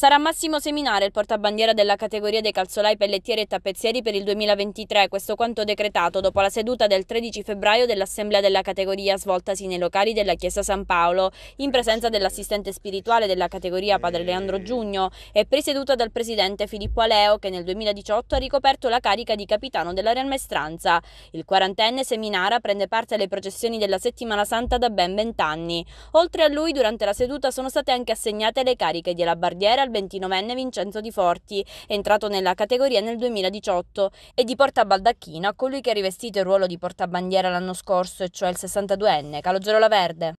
Sarà Massimo Seminare il portabandiera della categoria dei calzolai, pellettieri e tappezzieri per il 2023, questo quanto decretato dopo la seduta del 13 febbraio dell'assemblea della categoria svoltasi nei locali della Chiesa San Paolo, in presenza dell'assistente spirituale della categoria Padre Leandro Giugno e presieduta dal presidente Filippo Aleo che nel 2018 ha ricoperto la carica di capitano della Real Maestranza. Il quarantenne Seminara prende parte alle processioni della Settimana Santa da ben vent'anni. Oltre a lui, durante la seduta sono state anche assegnate le cariche di Alabardiera, il 29enne Vincenzo Di Forti, entrato nella categoria nel 2018, e di portabaldacchino a colui che ha rivestito il ruolo di portabandiera l'anno scorso, e cioè il 62enne Calogero La Verde.